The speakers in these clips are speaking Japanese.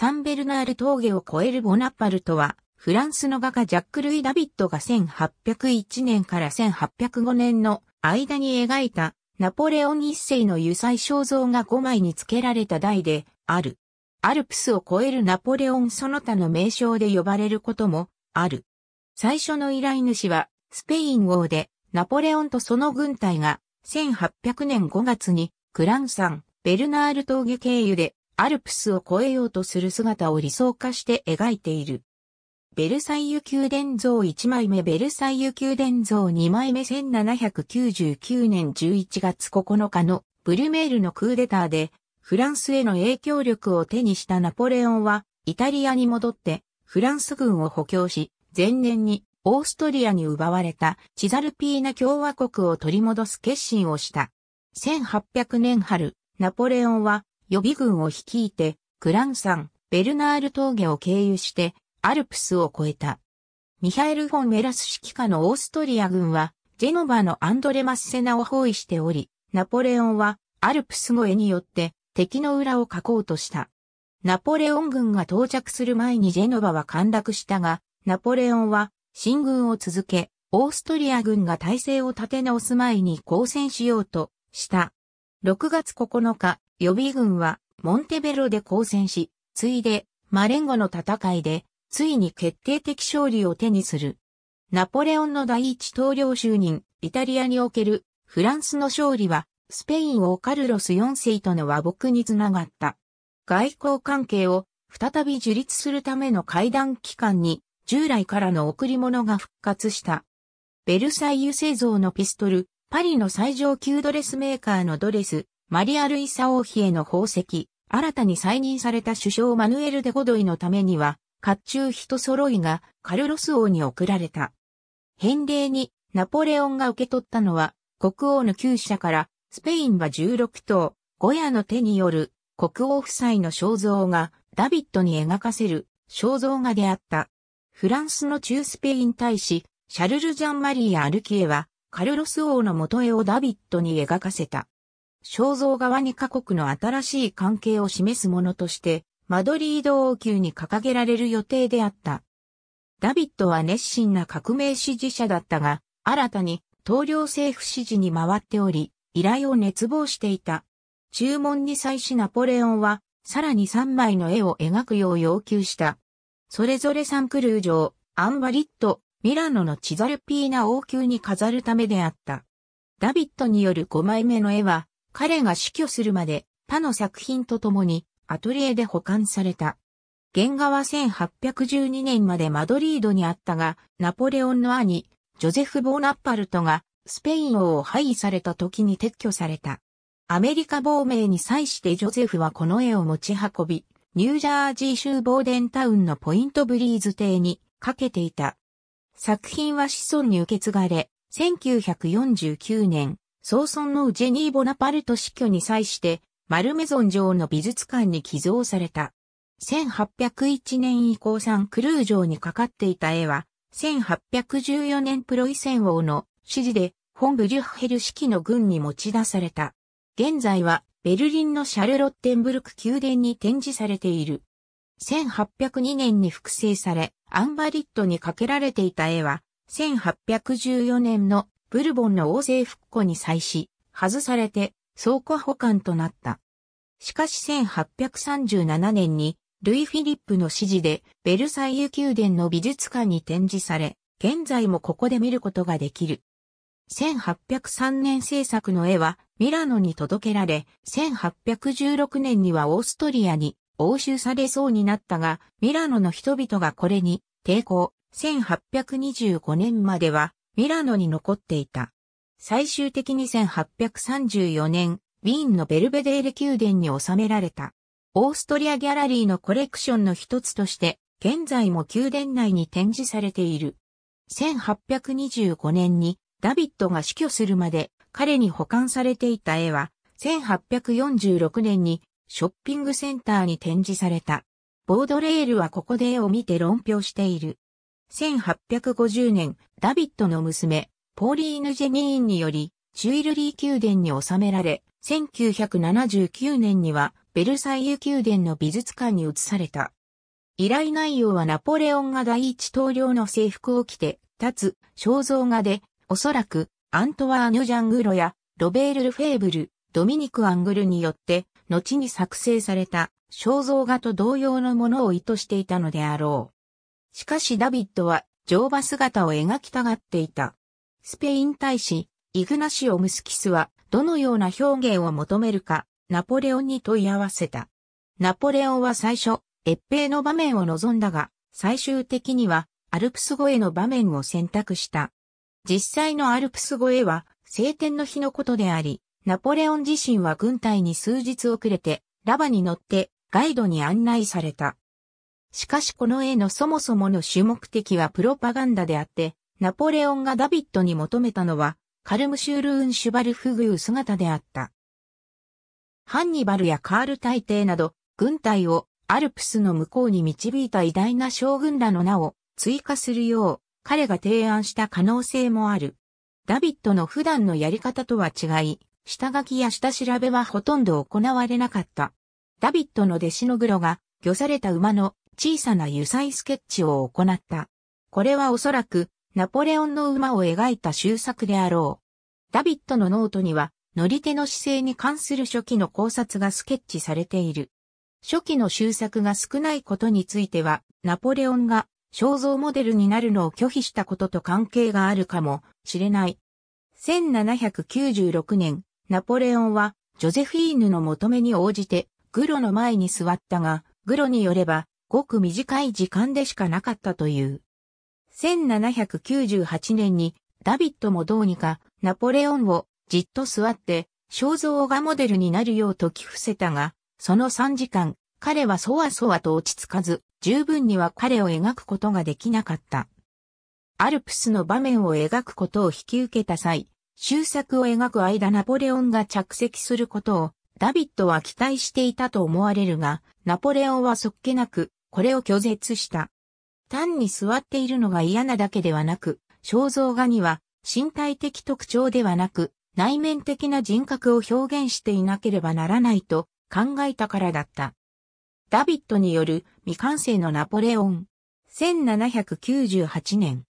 サンベルナール峠を越えるボナパルトは、フランスの画家ジャック・ルイ・ダビットが1801年から1805年の間に描いたナポレオン一世の油彩肖像が5枚に付けられた台である。アルプスを越えるナポレオンその他の名称で呼ばれることもある。最初の依頼主はスペイン王でナポレオンとその軍隊が1800年5月にクランサン、ベルナール峠経由でアルプスを越えようとする姿を理想化して描いている。ベルサイユ宮殿像1枚目ベルサイユ宮殿像2枚目1799年11月9日のブルメールのクーデターでフランスへの影響力を手にしたナポレオンはイタリアに戻ってフランス軍を補強し前年にオーストリアに奪われたチザルピーナ共和国を取り戻す決心をした。1800年春、ナポレオンは予備軍を率いて、クランサン、ベルナール峠を経由して、アルプスを越えた。ミハエル・フォン・メラス指揮下のオーストリア軍は、ジェノバのアンドレ・マッセナを包囲しており、ナポレオンはアルプス越えによって敵の裏をかこうとした。ナポレオン軍が到着する前にジェノバは陥落したが、ナポレオンは進軍を続け、オーストリア軍が体制を立て直す前に交戦しようとした。6月9日、予備軍はモンテベロで交戦し、ついでマレンゴの戦いで、ついに決定的勝利を手にする。ナポレオンの第一統領就任、イタリアにおけるフランスの勝利は、スペイン王カルロス4世との和睦につながった。外交関係を再び樹立するための会談期間に、従来からの贈り物が復活した。ベルサイユ製造のピストル、パリの最上級ドレスメーカーのドレス、マリア・ルイサ王妃への宝石、新たに再任された首相マヌエル・デ・ゴドイのためには、甲冑人揃いがカルロス王に贈られた。返礼にナポレオンが受け取ったのは、国王の旧社からスペインは16頭、ゴヤの手による国王夫妻の肖像がダビットに描かせる肖像画であった。フランスの中スペイン大使、シャルル・ジャンマリー・アルキエは、カルロス王の元絵をダビットに描かせた。肖像側に各国の新しい関係を示すものとして、マドリード王宮に掲げられる予定であった。ダビッドは熱心な革命支持者だったが、新たに統領政府支持に回っており、依頼を熱望していた。注文に際しナポレオンは、さらに3枚の絵を描くよう要求した。それぞれサンクルー城、アンバリット、ミラノのチザルピーナ王宮に飾るためであった。ダビットによる5枚目の絵は、彼が死去するまで他の作品と共にアトリエで保管された。原画は1812年までマドリードにあったが、ナポレオンの兄、ジョゼフ・ボーナッパルトがスペイン王を廃位された時に撤去された。アメリカ亡命に際してジョゼフはこの絵を持ち運び、ニュージャージー州ボーデンタウンのポイントブリーズ邸にかけていた。作品は子孫に受け継がれ、1949年、総尊のジェニー・ボナパルト死去に際して、マルメゾン城の美術館に寄贈された。1801年以降サンクルー城にかかっていた絵は、1814年プロイセン王の指示で、ン・ブリュッヘル式の軍に持ち出された。現在は、ベルリンのシャルロッテンブルク宮殿に展示されている。1802年に複製され、アンバリットにかけられていた絵は、1814年のブルボンの王政復古に際し、外されて、倉庫保管となった。しかし1837年に、ルイ・フィリップの指示で、ベルサイユ宮殿の美術館に展示され、現在もここで見ることができる。1803年制作の絵は、ミラノに届けられ、1816年にはオーストリアに押収されそうになったが、ミラノの人々がこれに抵抗、1825年まではミラノに残っていた。最終的に1834年、ウィーンのベルベデーレ宮殿に収められた。オーストリアギャラリーのコレクションの一つとして、現在も宮殿内に展示されている。1825年にダビッドが死去するまで彼に保管されていた絵は、1846年にショッピングセンターに展示された。ボードレールはここで絵を見て論評している。1850年、ダビットの娘、ポーリーヌ・ジェニーンにより、チュイルリー宮殿に収められ、1979年には、ベルサイユ宮殿の美術館に移された。依頼内容はナポレオンが第一統領の制服を着て、立つ、肖像画で、おそらく、アントワーヌ・ジャングロや、ロベール・ルフェーブル、ドミニク・アングルによって、後に作成された肖像画と同様のものを意図していたのであろう。しかしダビッドは乗馬姿を描きたがっていた。スペイン大使、イグナシオ・ムスキスはどのような表現を求めるか、ナポレオンに問い合わせた。ナポレオンは最初、越平の場面を望んだが、最終的にはアルプス越えの場面を選択した。実際のアルプス越えは晴天の日のことであり、ナポレオン自身は軍隊に数日遅れて、ラバに乗ってガイドに案内された。しかしこの絵のそもそもの主目的はプロパガンダであって、ナポレオンがダビットに求めたのは、カルムシュールーン・シュバルフグー姿であった。ハンニバルやカール大帝など、軍隊をアルプスの向こうに導いた偉大な将軍らの名を追加するよう、彼が提案した可能性もある。ダビットの普段のやり方とは違い、下書きや下調べはほとんど行われなかった。ダビットの弟子のグロが、魚された馬の小さな油彩スケッチを行った。これはおそらくナポレオンの馬を描いた終作であろう。ダビットのノートには乗り手の姿勢に関する初期の考察がスケッチされている。初期の終作が少ないことについては、ナポレオンが肖像モデルになるのを拒否したことと関係があるかもしれない。1796年、ナポレオンはジョゼフィーヌの求めに応じてグロの前に座ったが、グロによればごく短い時間でしかなかったという。1798年にダビットもどうにかナポレオンをじっと座って肖像画モデルになるようと寄付せたが、その3時間、彼はそわそわと落ち着かず、十分には彼を描くことができなかった。アルプスの場面を描くことを引き受けた際、終作を描く間ナポレオンが着席することをダビットは期待していたと思われるが、ナポレオンはそっけなくこれを拒絶した。単に座っているのが嫌なだけではなく、肖像画には身体的特徴ではなく、内面的な人格を表現していなければならないと考えたからだった。ダビットによる未完成のナポレオン。1798年。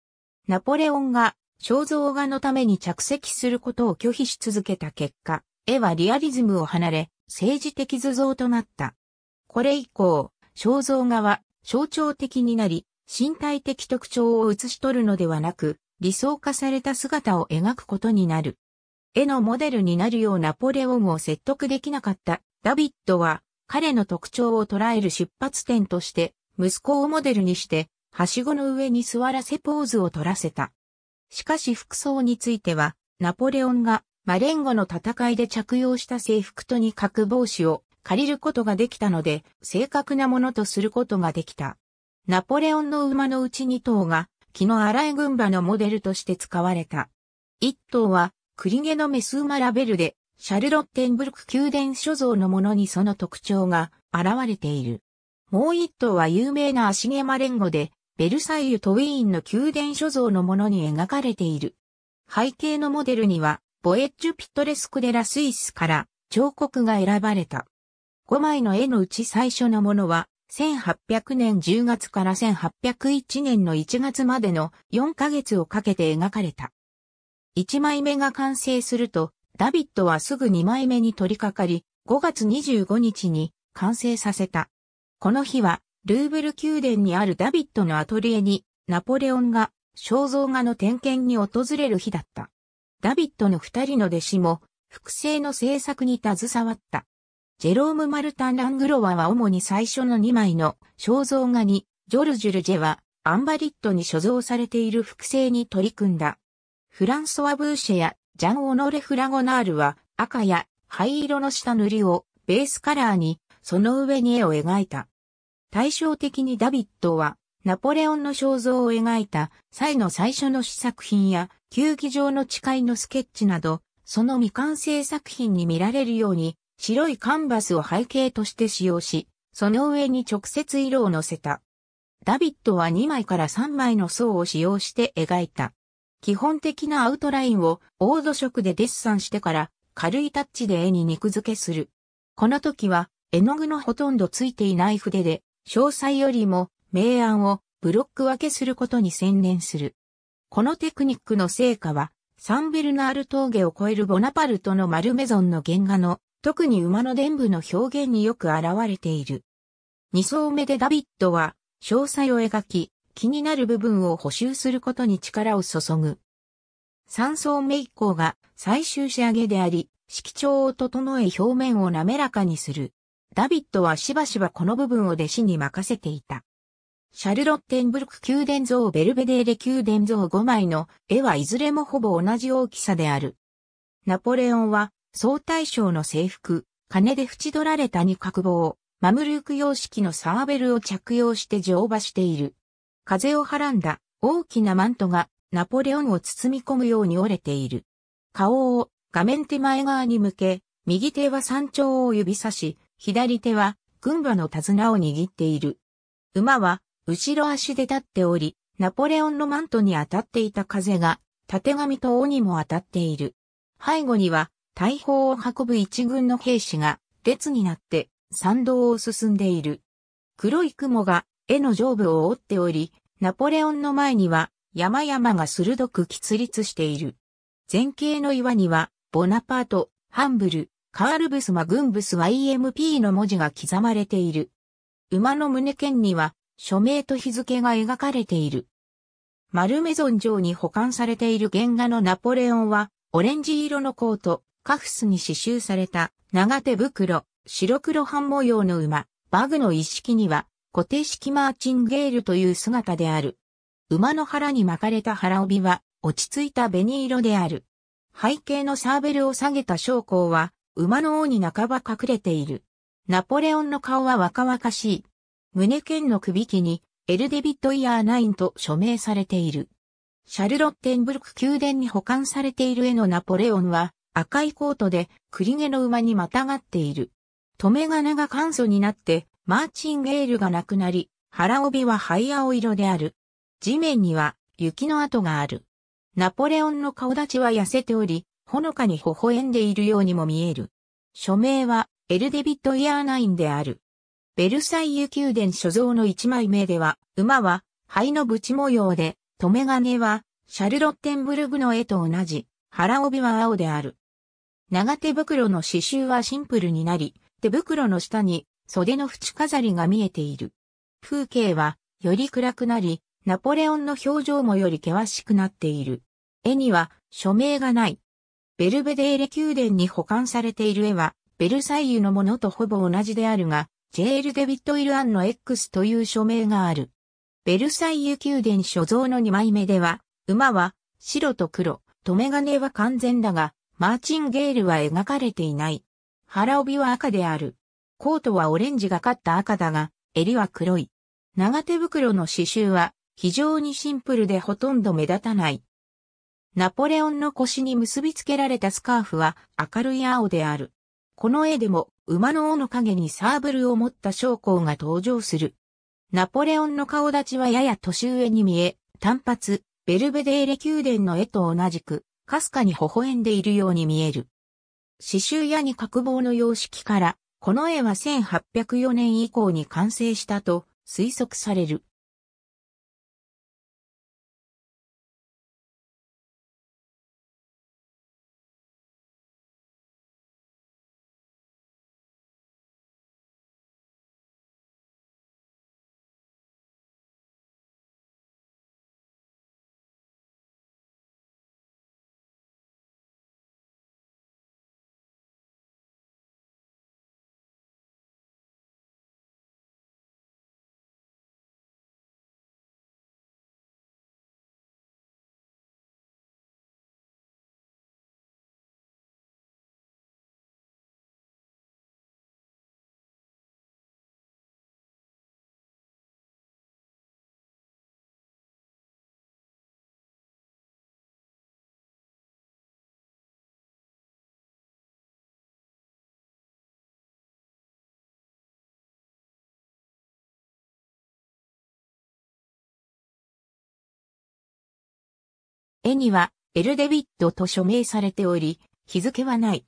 ナポレオンが肖像画のために着席することを拒否し続けた結果、絵はリアリズムを離れ、政治的図像となった。これ以降、肖像画は象徴的になり、身体的特徴を写し取るのではなく、理想化された姿を描くことになる。絵のモデルになるようナポレオンを説得できなかったダビッドは、彼の特徴を捉える出発点として、息子をモデルにして、はしごの上に座らせポーズを取らせた。しかし服装については、ナポレオンがマレンゴの戦いで着用した制服とに角帽子を借りることができたので、正確なものとすることができた。ナポレオンの馬のうち2頭が、木の荒い群馬のモデルとして使われた。1頭は、栗毛のメス馬ラベルで、シャルロッテンブルク宮殿所蔵のものにその特徴が現れている。もう1頭は有名な足毛マレンゴで、ベルサイユとウィーンの宮殿所蔵のものに描かれている。背景のモデルには、ボエッジュ・ピットレスク・デ・ラ・スイスから彫刻が選ばれた。5枚の絵のうち最初のものは、1800年10月から1801年の1月までの4ヶ月をかけて描かれた。1枚目が完成すると、ダビッドはすぐ2枚目に取り掛かり、5月25日に完成させた。この日は、ルーブル宮殿にあるダビッドのアトリエに、ナポレオンが肖像画の点検に訪れる日だった。ダビッドの二人の弟子も、複製の制作に携わった。ジェローム・マルタン・ラングロワは主に最初の2枚の肖像画に、ジョルジュ・ルジェはアンバリットに所蔵されている複製に取り組んだ。フランソワ・ブーシェやジャン・オノレ・フラゴナールは赤や灰色の下塗りをベースカラーに、その上に絵を描いた。対照的にダビッドは、ナポレオンの肖像を描いた際の最初の試作品や、球技場の誓いのスケッチなど、その未完成作品に見られるように、白いカンバスを背景として使用し、その上に直接色を乗せた。ダビットは2枚から3枚の層を使用して描いた。基本的なアウトラインをオード色でデッサンしてから軽いタッチで絵に肉付けする。この時は絵の具のほとんどついていない筆で、詳細よりも明暗をブロック分けすることに専念する。このテクニックの成果はサンベルナール峠を越えるボナパルトのマルメゾンの原画の特に馬の伝部の表現によく現れている。二層目でダビッドは、詳細を描き、気になる部分を補修することに力を注ぐ。三層目以降が最終仕上げであり、色調を整え表面を滑らかにする。ダビッドはしばしばこの部分を弟子に任せていた。シャルロッテンブルク宮殿像ベルベデーレ宮殿像5枚の絵はいずれもほぼ同じ大きさである。ナポレオンは総大将の制服、金で縁取られた二角棒、マムルーク様式のサーベルを着用して乗馬している。風をはらんだ大きなマントがナポレオンを包み込むように折れている。顔を画面手前側に向け、右手は山頂を指差し、左手は軍馬の手綱を握っている。馬は後ろ足で立っており、ナポレオンのマントに当たっていた風が、縦髪と尾にも当たっている。背後には大砲を運ぶ一軍の兵士が列になって参道を進んでいる。黒い雲が絵の上部を覆っており、ナポレオンの前には山々が鋭く喫立している。前景の岩にはボナパート、ハンブル、カールブスマグンブス YMP の文字が刻まれている。馬の胸剣には署名と日付が描かれている。マルメゾン城に保管されている原画のナポレオンは、オレンジ色のコート、カフスに刺繍された長手袋、白黒半模様の馬、バグの一式には固定式マーチンゲールという姿である。馬の腹に巻かれた腹帯は落ち着いた紅色である。背景のサーベルを下げた将校は馬の王に半ば隠れている。ナポレオンの顔は若々しい。胸剣の首輝にエルデビットイヤーナインと署名されている。シャルロッテンブルク宮殿に保管されている絵のナポレオンは赤いコートで栗毛の馬にまたがっている。留め金が簡素になってマーチンゲールがなくなり、腹帯は灰青色である。地面には雪の跡がある。ナポレオンの顔立ちは痩せており、ほのかに微笑んでいるようにも見える。署名はエルデビットイヤーナインである。ベルサイユ宮殿所蔵の一枚目では、馬は灰のブチ模様で、留め金はシャルロッテンブルグの絵と同じ、腹帯は青である。長手袋の刺繍はシンプルになり、手袋の下に袖の縁飾りが見えている。風景はより暗くなり、ナポレオンの表情もより険しくなっている。絵には署名がない。ベルベデーレ宮殿に保管されている絵は、ベルサイユのものとほぼ同じであるが、ジェル・デビット・イル・アンの X という署名がある。ベルサイユ宮殿所蔵の2枚目では、馬は白と黒、留め金は完全だが、マーチンゲールは描かれていない。腹帯は赤である。コートはオレンジがかった赤だが、襟は黒い。長手袋の刺繍は非常にシンプルでほとんど目立たない。ナポレオンの腰に結びつけられたスカーフは明るい青である。この絵でも馬の尾の影にサーブルを持った将校が登場する。ナポレオンの顔立ちはやや年上に見え、単発、ベルベデーレ宮殿の絵と同じく、かすかに微笑んでいるように見える。刺繍屋に角棒の様式から、この絵は1804年以降に完成したと推測される。絵には、エルデビットと署名されており、日付はない。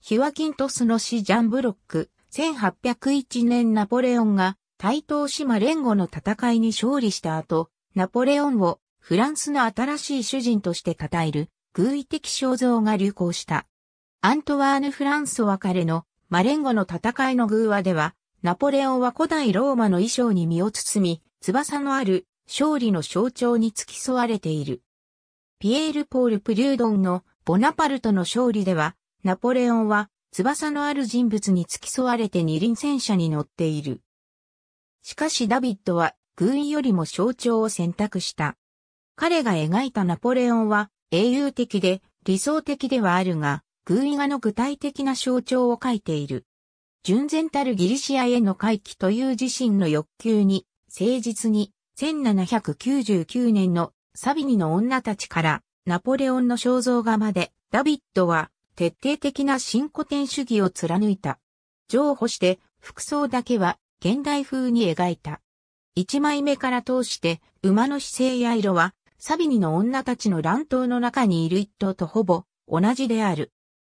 ヒワキントスの死ジャンブロック、1801年ナポレオンが、対等島連合の戦いに勝利した後、ナポレオンをフランスの新しい主人として称える、偶意的肖像が流行した。アントワーヌ・フランソ別彼のマレンゴの戦いの偶話では、ナポレオンは古代ローマの衣装に身を包み、翼のある勝利の象徴に付き添われている。ピエール・ポール・プリュードンのボナパルトの勝利では、ナポレオンは翼のある人物に付き添われて二輪戦車に乗っている。しかしダビッドは軍よりも象徴を選択した。彼が描いたナポレオンは英雄的で理想的ではあるが、軍医画の具体的な象徴を書いている。純然たるギリシアへの回帰という自身の欲求に、誠実に、1799年のサビニの女たちからナポレオンの肖像画まで、ダビッドは徹底的な新古典主義を貫いた。譲歩して服装だけは現代風に描いた。一枚目から通して馬の姿勢や色はサビニの女たちの乱闘の中にいる一頭とほぼ同じである。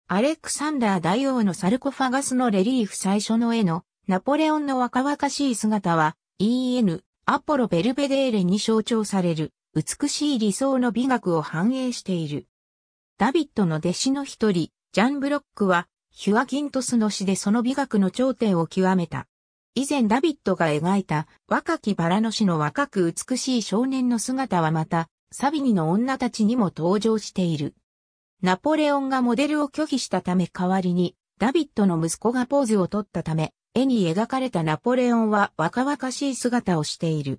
アレクサンダー大王のサルコファガスのレリーフ最初の絵のナポレオンの若々しい姿は EN アポロベルベデーレに象徴される。美しい理想の美学を反映している。ダビッドの弟子の一人、ジャン・ブロックは、ヒュアギントスの詩でその美学の頂点を極めた。以前ダビッドが描いた若きバラの詩の若く美しい少年の姿はまた、サビニの女たちにも登場している。ナポレオンがモデルを拒否したため代わりに、ダビッドの息子がポーズを取ったため、絵に描かれたナポレオンは若々しい姿をしている。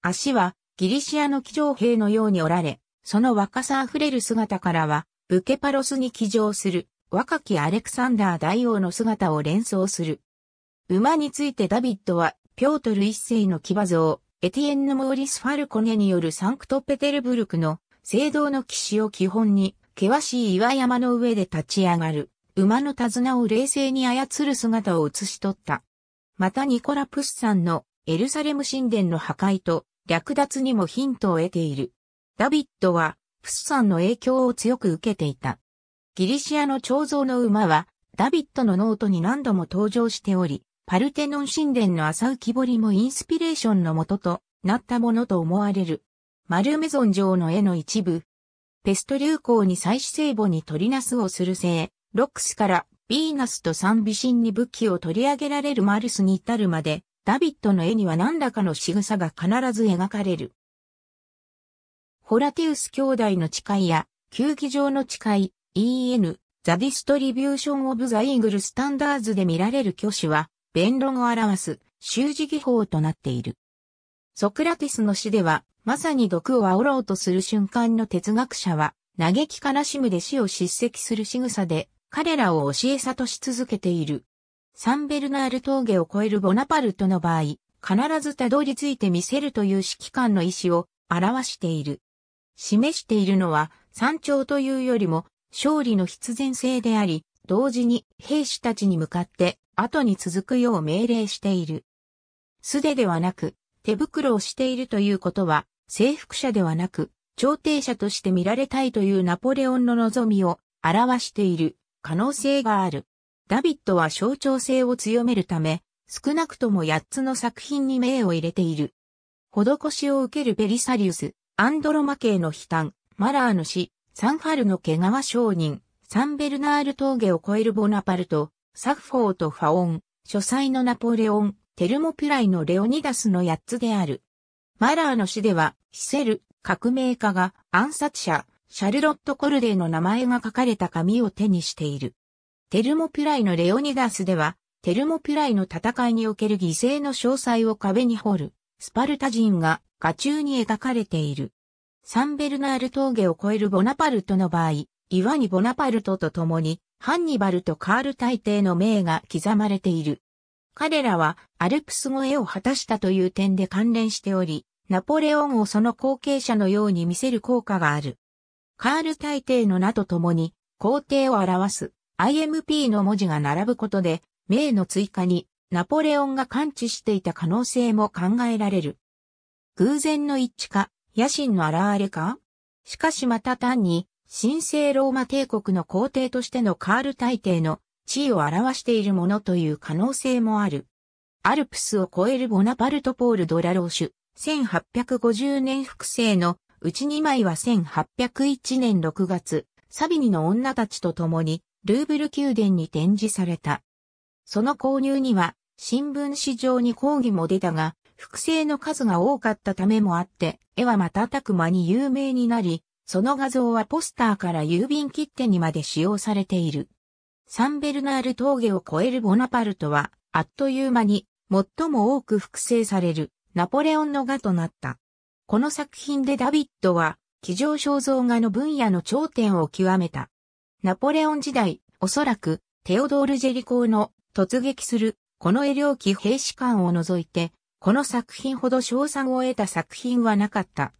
足はギリシアの騎乗兵のようにおられ、その若さあふれる姿からは、ブケパロスに騎乗する若きアレクサンダー大王の姿を連想する。馬についてダビッドは、ピョートル一世の騎馬像、エティエンヌ・モーリス・ファルコネによるサンクトペテルブルクの聖堂の騎士を基本に、険しい岩山の上で立ち上がる、馬の手綱を冷静に操る姿を写し取った。またニコラ・プスさんのエルサレム神殿の破壊と略奪にもヒントを得ている。ダビッドは、フスさんの影響を強く受けていた。ギリシアの彫像の馬は、ダビッドのノートに何度も登場しており、パルテノン神殿の朝浮き彫りもインスピレーションのもととなったものと思われる。マルメゾン城の絵の一部。ペスト流行に祭祀聖母に取りなすをするい。ロックスからヴィーナスと賛美神に武器を取り上げられるマルスに至るまで、ダビッドの絵には何らかの仕草が必ず描かれる。ホラティウス兄弟の誓いや、球技場の誓い、EN、ザ・ディストリビューション・オブ・ザ・イーグル・スタンダーズで見られる挙手は、弁論を表す、習字技法となっている。ソクラティスの詩では、まさに毒を煽ろうとする瞬間の哲学者は、嘆き悲しむで死を叱責する仕草で、彼らを教え悟し続けている。サンベルナール峠を越えるボナパルトの場合、必ずたどり着いてみせるという指揮官の意思を表している。示しているのは、山頂というよりも、勝利の必然性であり、同時に兵士たちに向かって後に続くよう命令している。素手ではなく、手袋をしているということは、征服者ではなく、朝廷者として見られたいというナポレオンの望みを表している可能性がある。ダビッドは象徴性を強めるため、少なくとも8つの作品に銘を入れている。施しを受けるベリサリウス、アンドロマ系の悲嘆、マラーの死、サンハルの毛皮商人、サンベルナール峠を越えるボナパルト、サフフォーとファオン、書斎のナポレオン、テルモピュライのレオニダスの8つである。マラーの死では、ヒセル、革命家が暗殺者、シャルロット・コルデーの名前が書かれた紙を手にしている。テルモピュライのレオニダスでは、テルモピュライの戦いにおける犠牲の詳細を壁に掘る、スパルタ人が画中に描かれている。サンベルナール峠を越えるボナパルトの場合、岩にボナパルトと共に、ハンニバルとカール大帝の名が刻まれている。彼らはアルプス越えを果たしたという点で関連しており、ナポレオンをその後継者のように見せる効果がある。カール大帝の名と共に、皇帝を表す IMP の文字が並ぶことで、名の追加にナポレオンが感知していた可能性も考えられる。偶然の一致か、野心の現れかしかしまた単に、神聖ローマ帝国の皇帝としてのカール大帝の地位を表しているものという可能性もある。アルプスを超えるボナパルト・ポール・ドラローシュ、1850年複製のうち2枚は1801年6月、サビニの女たちと共にルーブル宮殿に展示された。その購入には、新聞紙上に抗議も出たが、複製の数が多かったためもあって、絵は瞬く間に有名になり、その画像はポスターから郵便切手にまで使用されている。サンベルナール峠を越えるボナパルトは、あっという間に、最も多く複製される、ナポレオンの画となった。この作品でダビッドは、騎乗肖像画の分野の頂点を極めた。ナポレオン時代、おそらく、テオドール・ジェリコーの突撃する、この絵領機兵士官を除いて、この作品ほど賞賛を得た作品はなかった。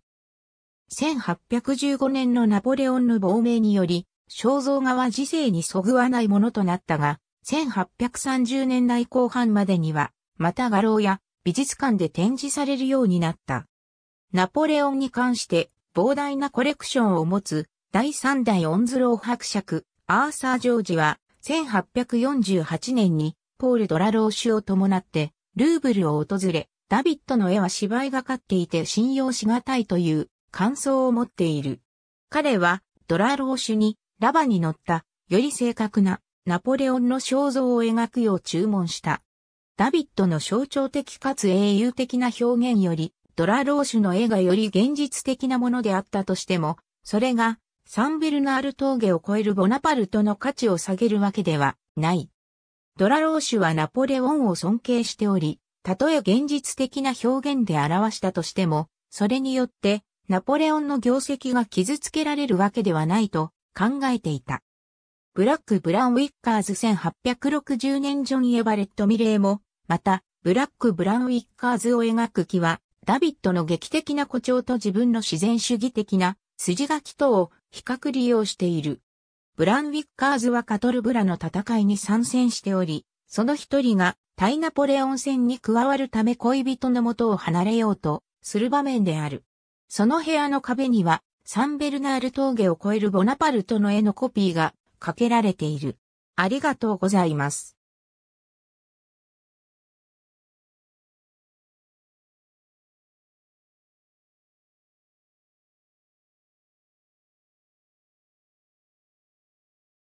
1815年のナポレオンの亡命により、肖像画は時世にそぐわないものとなったが、1830年代後半までには、また画廊や美術館で展示されるようになった。ナポレオンに関して膨大なコレクションを持つ第3代オンズロー伯爵、アーサー・ジョージは、1848年に、ポール・ドラロー氏を伴って、ルーブルを訪れ、ダビッドの絵は芝居がかっていて信用しがたいという感想を持っている。彼は、ドラロー氏に、ラバに乗った、より正確な、ナポレオンの肖像を描くよう注文した。ダビッドの象徴的かつ英雄的な表現より、ドラローシュの絵がより現実的なものであったとしても、それがサンベルナール峠を越えるボナパルトの価値を下げるわけではない。ドラローシュはナポレオンを尊敬しており、たとえ現実的な表現で表したとしても、それによってナポレオンの業績が傷つけられるわけではないと考えていた。ブラック・ブランウィッカーズ1860年ジョン・エバレット・ミレーも、また、ブラック・ブランウィッカーズを描く木は、ダビッドの劇的な誇張と自分の自然主義的な筋書きとを比較利用している。ブランウィッカーズはカトルブラの戦いに参戦しており、その一人がイナポレオン戦に加わるため恋人の元を離れようとする場面である。その部屋の壁にはサンベルナール峠を越えるボナパルトの絵のコピーがかけられている。ありがとうございます。